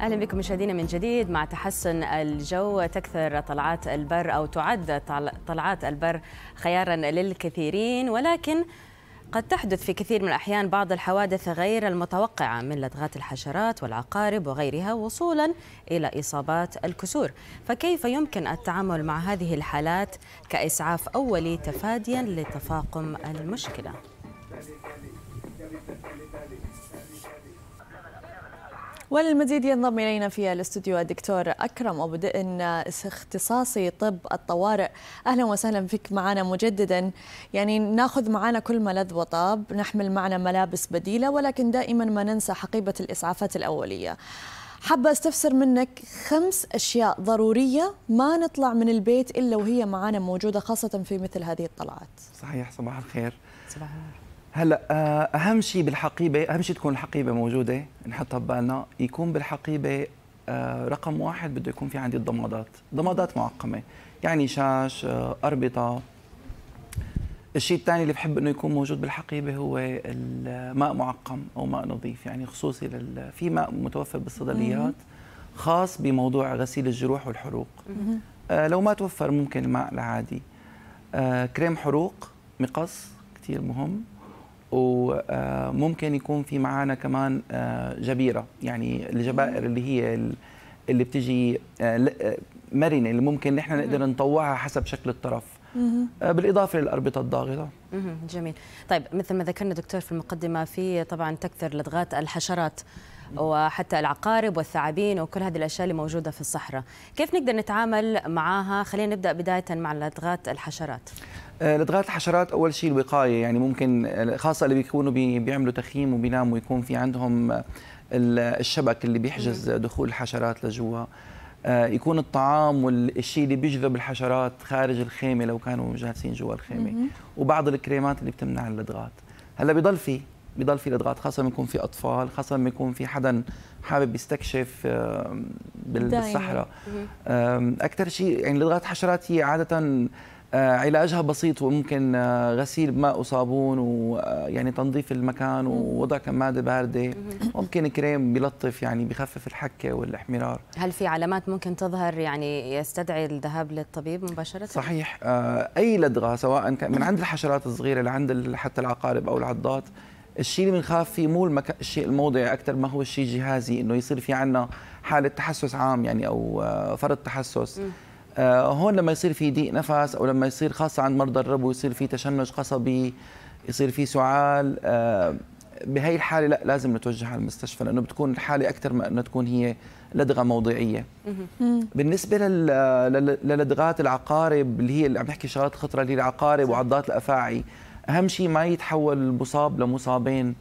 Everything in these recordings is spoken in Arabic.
اهلا بكم مشاهدينا من جديد مع تحسن الجو تكثر طلعات البر او تعد طلعات البر خيارا للكثيرين ولكن قد تحدث في كثير من الأحيان بعض الحوادث غير المتوقعة من لدغات الحشرات والعقارب وغيرها وصولا إلى إصابات الكسور فكيف يمكن التعامل مع هذه الحالات كإسعاف أولي تفاديا لتفاقم المشكلة؟ وللمزيد ينضم الينا في الاستوديو الدكتور اكرم ابو دئن اختصاصي طب الطوارئ اهلا وسهلا فيك معنا مجددا يعني ناخذ معنا كل ما لذ وطاب نحمل معنا ملابس بديله ولكن دائما ما ننسى حقيبه الاسعافات الاوليه حابة استفسر منك خمس أشياء ضرورية ما نطلع من البيت إلا وهي معانا موجودة خاصة في مثل هذه الطلعات صحيح صباح الخير صباح الخير هلا آه، اهم شيء بالحقيبه اهم شيء تكون الحقيبه موجوده نحطها ببالنا يكون بالحقيبه آه، رقم واحد بده يكون في عندي الضمادات ضمادات معقمه يعني شاش آه، اربطه الشيء الثاني اللي بحب انه يكون موجود بالحقيبه هو الماء معقم او ماء نظيف يعني خصوصي لل... في ماء متوفر بالصيدليات خاص بموضوع غسيل الجروح والحروق آه لو ما توفر ممكن الماء العادي آه كريم حروق مقص كثير مهم وممكن يكون في معانا كمان آه، جبيره يعني الجبائر اللي هي اللي بتجي آه، آه، مرنه اللي ممكن نحن نقدر نطوعها حسب شكل الطرف بالاضافه للاربطه الضاغطه جميل طيب مثل ما ذكرنا دكتور في المقدمه في طبعا تكثر لدغات الحشرات وحتى العقارب والثعابين وكل هذه الاشياء اللي موجوده في الصحراء كيف نقدر نتعامل معها خلينا نبدا بدايه مع لدغات الحشرات آه، لدغات الحشرات اول شيء الوقايه يعني ممكن آه، خاصه اللي بيكونوا بيعملوا تخييم وبيناموا يكون في عندهم آه، الشبك اللي بيحجز دخول الحشرات لجوا يكون الطعام والشيء اللي بيجذب الحشرات خارج الخيمه لو كانوا جالسين جوا الخيمه وبعض الكريمات اللي بتمنع اللدغات هلا بضل في بضل في لدغات خاصه لما يكون في اطفال خاصه لما يكون في حدا حابب يستكشف بالصحراء اكثر شيء يعني لدغات الحشرات هي عاده آه، علاجها بسيط وممكن آه، غسيل بماء وصابون ويعني آه، تنظيف المكان ووضع كماده بارده ممكن كريم بيلطف يعني بخفف الحكه والاحمرار هل في علامات ممكن تظهر يعني يستدعي الذهاب للطبيب مباشره صحيح اي لدغه سواء من عند الحشرات الصغيره لعند حتى العقارب او العضات الشيء اللي بنخاف فيه مو المك... الشيء الموضعي اكثر ما هو الشيء الجهازي انه يصير في عندنا حاله تحسس عام يعني او فرط تحسس آه، هون لما يصير في ضيق نفس او لما يصير خاصه عند مرضى الربو يصير في تشنج قصبي يصير في سعال آه، بهي الحاله لا لازم نتوجه على المستشفى لانه بتكون الحاله اكثر ما انه تكون هي لدغه موضعيه بالنسبه للدغات العقارب اللي هي اللي عم نحكي شغلات خطره اللي هي العقارب وعضات الافاعي اهم شيء ما يتحول المصاب لمصابين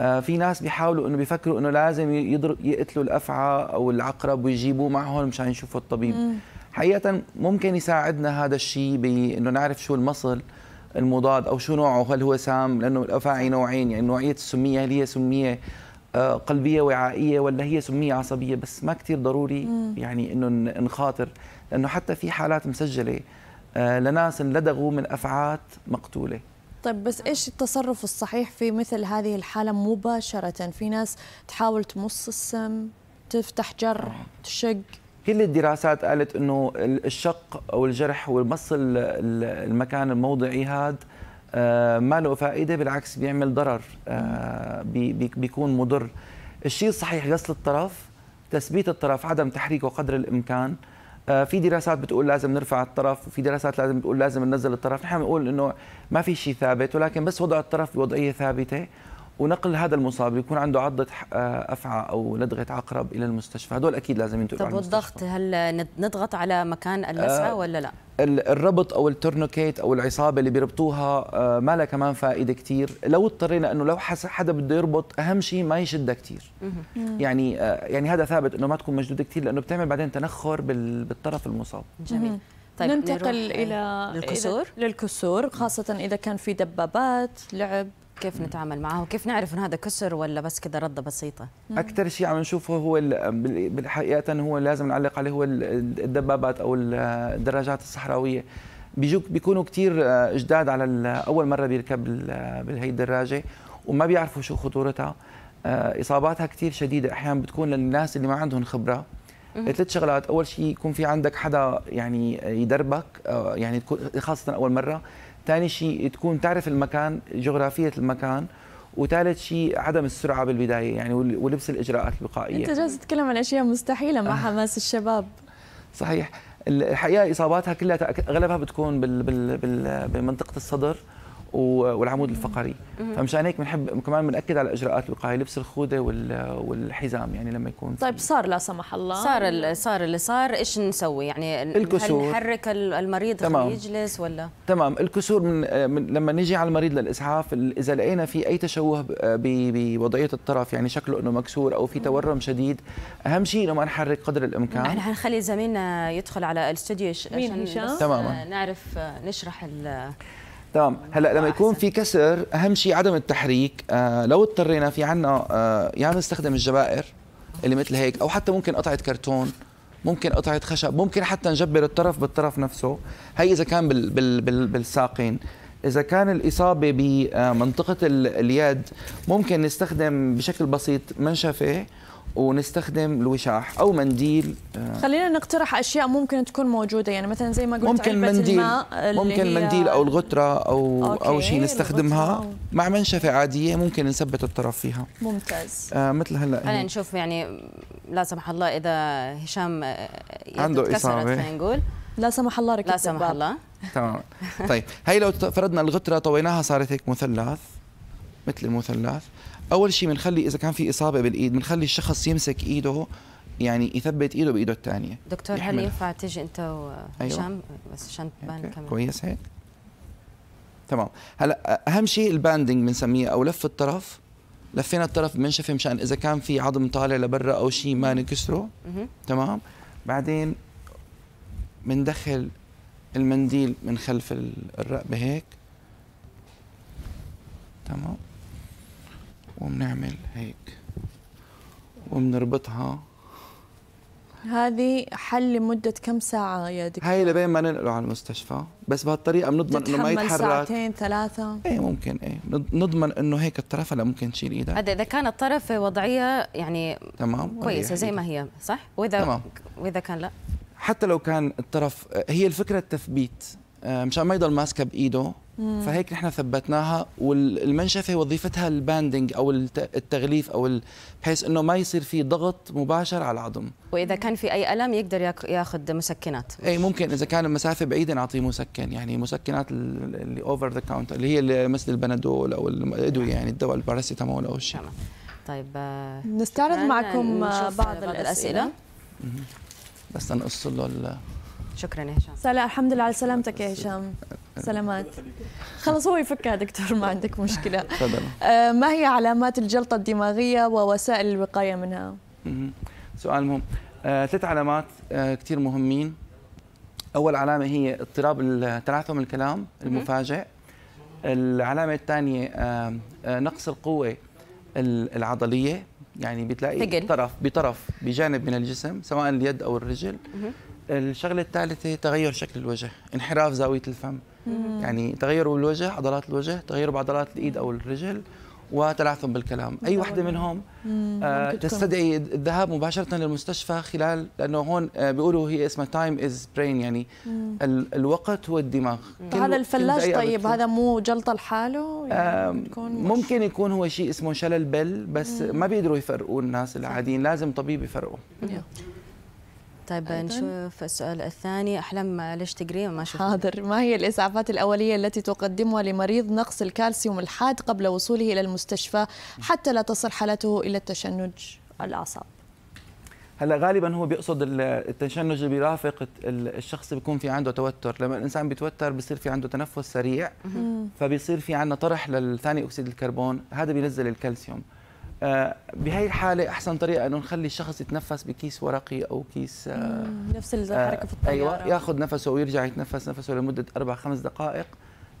آه، في ناس بيحاولوا انه بيفكروا انه لازم يقتلوا الافعى او العقرب ويجيبوه معهم مشان يشوفوا الطبيب حقيقه ممكن يساعدنا هذا الشيء بانه نعرف شو المصل المضاد او شو نوعه هل هو سام لانه الافاعي نوعين يعني نوعيه السميه هل هي سميه آه، قلبيه وعائيه ولا هي سميه عصبيه بس ما كثير ضروري يعني انه نخاطر لانه حتى في حالات مسجله آه، لناس انلدغوا من افعات مقتوله طيب بس ايش التصرف الصحيح في مثل هذه الحاله مباشره في ناس تحاول تمص السم تفتح جرح آه. تشق كل الدراسات قالت انه الشق او الجرح والمص المكان الموضعي هذا آه، ما له فائده بالعكس بيعمل ضرر آه، بيكون مضر الشيء الصحيح غسل الطرف تثبيت الطرف عدم تحريكه قدر الامكان آه، في دراسات بتقول لازم نرفع الطرف وفي دراسات لازم بتقول لازم ننزل الطرف نحن بنقول انه ما في شيء ثابت ولكن بس وضع الطرف بوضعيه ثابته ونقل هذا المصاب يكون عنده عضة آه، أفعى أو لدغة عقرب إلى المستشفى هدول أكيد لازم ينتقلوا طب والضغط هل نضغط على مكان اللسعة آه ولا لا؟ الربط أو الترنوكيت أو العصابة اللي بيربطوها آه، ما لها كمان فائدة كتير لو اضطرينا أنه لو حدا بده يربط أهم شيء ما يشدها كتير يعني آه، يعني هذا ثابت أنه ما تكون مشدودة كتير لأنه بتعمل بعدين تنخر بالطرف المصاب جميل طيب ننتقل إلى للكسور للكسور خاصة إذا كان في دبابات لعب كيف نتعامل معه وكيف نعرف انه هذا كسر ولا بس كذا رده بسيطه نعم. اكثر شيء عم نشوفه هو بالحقيقه هو لازم نعلق عليه هو الدبابات او الدراجات الصحراويه بيجوك بيكونوا كثير آه، جداد على اول مره بيركب بهي الدراجه وما بيعرفوا شو خطورتها آه، اصاباتها كثير شديده احيانا بتكون للناس اللي ما عندهم خبره ثلاث شغلات اول شيء يكون في عندك حدا يعني يدربك آه، يعني خاصه اول مره ثاني شيء تكون تعرف المكان جغرافيه المكان وثالث شيء عدم السرعه بالبدايه يعني ولبس الاجراءات الوقائيه انت جالس تتكلم عن اشياء مستحيله مع أه. حماس الشباب صحيح الحقيقه اصاباتها كلها اغلبها بتكون بال بال بال بمنطقه الصدر والعمود الفقري فمشان هيك بنحب كمان بناكد على الاجراءات الوقائيه لبس الخوذه والحزام يعني لما يكون طيب صار لا سمح الله صار اللي صار اللي صار ايش نسوي يعني الكسور. هل نحرك المريض تمام. يجلس ولا تمام الكسور من, من لما نيجي على المريض للاسعاف اذا لقينا في اي تشوه بوضعيه الطرف يعني شكله انه مكسور او في تورم شديد اهم شيء انه ما نحرك قدر الامكان احنا يعني حنخلي زميلنا يدخل على الاستوديو عشان تماما نعرف نشرح ال تمام هلا لما يكون في كسر اهم شيء عدم التحريك آه لو اضطرينا في عنا آه يا عم نستخدم الجبائر اللي مثل هيك او حتى ممكن قطعه كرتون ممكن قطعه خشب ممكن حتى نجبر الطرف بالطرف نفسه هي اذا كان بال بال بال بالساقين اذا كان الاصابه بمنطقه اليد ممكن نستخدم بشكل بسيط منشفه ونستخدم الوشاح او منديل آه، خلينا نقترح اشياء ممكن تكون موجوده يعني مثلا زي ما قلت ممكن منديل الماء اللي ممكن هي منديل او الغتره او او شيء نستخدمها مع منشفه عاديه ممكن نثبت الطرف فيها ممتاز آه مثل هلا خلينا يعني. نشوف يعني لا سمح الله اذا هشام آه، عنده اصابه خلينا نقول لا سمح الله ركبت لا سمح الله تمام طيب هي لو فرضنا الغتره طويناها صارت هيك مثلث مثل المثلث اول شيء بنخلي اذا كان في اصابه بالايد بنخلي الشخص يمسك ايده يعني يثبت ايده بايده الثانيه دكتور هل ينفع تيجي انت أيوة. وهشام أيوة. بس عشان تبان كمان كويس هيك تمام هلا اهم شيء الباندنج بنسميه او لف الطرف لفينا الطرف منشفه مشان اذا كان في عظم طالع لبرا او شيء ما نكسره تمام بعدين بندخل المنديل من خلف الرقبه هيك تمام وبنعمل هيك وبنربطها هذه حل لمدة كم ساعة يا دكتور؟ هاي لبين ما ننقله على المستشفى، بس بهالطريقة بنضمن انه ما يتحرك ساعتين ثلاثة ايه ممكن ايه، نضمن انه هيك الطرف هلا ممكن تشيل ايدك هذا إذا كان الطرف وضعية يعني تمام كويسة زي ما هي صح؟ وإذا تمام وإذا كان لا حتى لو كان الطرف هي الفكرة التثبيت آه، مشان ما يضل ماسكه بايده فهيك نحن ثبتناها والمنشفه وظيفتها الباندنج او التغليف او بحيث انه ما يصير في ضغط مباشر على العظم واذا كان في اي الم يقدر ياخذ مسكنات اي ممكن اذا كان المسافه بعيده نعطيه مسكن يعني مسكنات اللي اوفر ذا كاونتر اللي هي مثل البنادول او الادويه نعم. يعني الدواء الباراسيتامول او الشيء طيب آه، نستعرض معكم آه، بعض, بعض الاسئله, الأسئلة. بس نقص له شكرا يا هشام سلا الحمد لله على سلامتك يا هشام سلامات خلص هو يفكها دكتور ما عندك مشكله آه، ما هي علامات الجلطه الدماغيه ووسائل الوقايه منها سؤال مهم آه، ثلاث علامات آه، كثير مهمين اول علامه هي اضطراب تلعثم الكلام المفاجئ العلامه الثانيه آه، نقص القوه العضليه يعني بتلاقي طرف بطرف بجانب من الجسم سواء اليد او الرجل الشغله الثالثه تغير شكل الوجه انحراف زاويه الفم يعني تغير بالوجه عضلات الوجه تغير بعضلات الايد او الرجل وتلعثم بالكلام اي وحده منهم آه تستدعي الذهاب مباشره للمستشفى خلال لانه هون آه بيقولوا هي اسمها تايم از برين يعني ال الوقت هو الدماغ هذا الفلاج طيب هذا مو جلطه لحاله يعني آه ممكن يكون هو شيء اسمه شلل بل بس مم. ما بيقدروا يفرقوه الناس العاديين لازم طبيب يفرقه طيب أيضاً. نشوف السؤال الثاني أحلام ليش تقري ما شفت حاضر ما هي الإسعافات الأولية التي تقدمها لمريض نقص الكالسيوم الحاد قبل وصوله إلى المستشفى حتى لا تصل حالته إلى التشنج الأعصاب هلا غالبا هو بيقصد التشنج اللي بيرافق الشخص بيكون في عنده توتر لما الانسان بيتوتر بيصير في عنده تنفس سريع فبيصير في عندنا طرح للثاني اكسيد الكربون هذا بينزل الكالسيوم آه، بهي الحالة أحسن طريقة إنه نخلي الشخص يتنفس بكيس ورقي أو كيس آه، نفس الحركة آه، في الطيارة أيوة ياخذ نفسه ويرجع يتنفس نفسه لمدة أربع خمس دقائق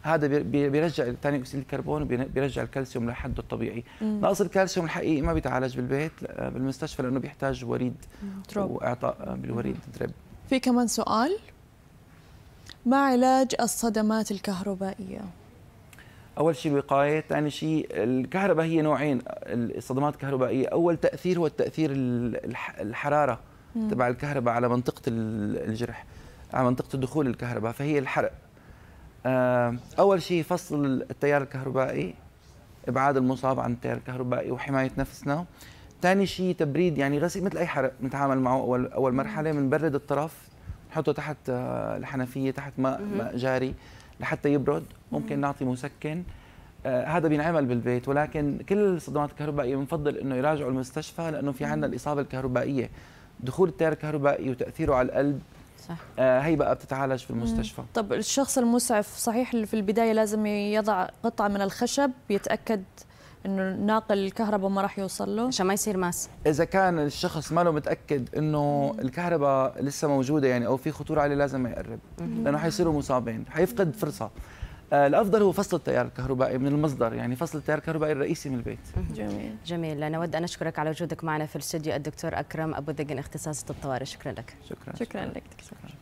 هذا بيرجع ثاني اكسيد الكربون وبيرجع الكالسيوم لحده الطبيعي نقص الكالسيوم الحقيقي ما بيتعالج بالبيت بالمستشفى لانه بيحتاج وريد واعطاء بالوريد دريب في كمان سؤال ما علاج الصدمات الكهربائيه اول شيء وقايه، ثاني شيء الكهرباء هي نوعين الصدمات الكهربائيه، اول تاثير هو التاثير الحراره تبع الكهرباء على منطقه الجرح على منطقه دخول الكهرباء فهي الحرق. آه، اول شيء فصل التيار الكهربائي ابعاد المصاب عن التيار الكهربائي وحمايه نفسنا. ثاني شيء تبريد يعني غسيل مثل اي حرق بنتعامل معه اول اول مرحله بنبرد الطرف نحطه تحت آه، الحنفيه تحت ماء ماء جاري لحتى يبرد ممكن نعطي مسكن آه هذا بينعمل بالبيت ولكن كل الصدمات الكهربائيه بنفضل انه يراجعوا المستشفى لانه في عندنا الاصابه الكهربائيه دخول التيار الكهربائي وتاثيره على القلب صح آه هي بقى بتتعالج في المستشفى مم. طب الشخص المسعف صحيح في البدايه لازم يضع قطعه من الخشب يتاكد انه ناقل الكهرباء ما راح يوصل له عشان ما يصير ماس اذا كان الشخص ما له متاكد انه الكهرباء لسه موجوده يعني او في خطوره عليه لازم ما يقرب لانه حيصيروا مصابين حيفقد فرصه آه، الافضل هو فصل التيار الكهربائي من المصدر يعني فصل التيار الكهربائي الرئيسي من البيت جميل جميل انا اود ان اشكرك على وجودك معنا في الاستوديو الدكتور اكرم ابو ذقن اختصاص الطوارئ شكرا لك شكرا شكرا, شكرا, شكرا لك دكتور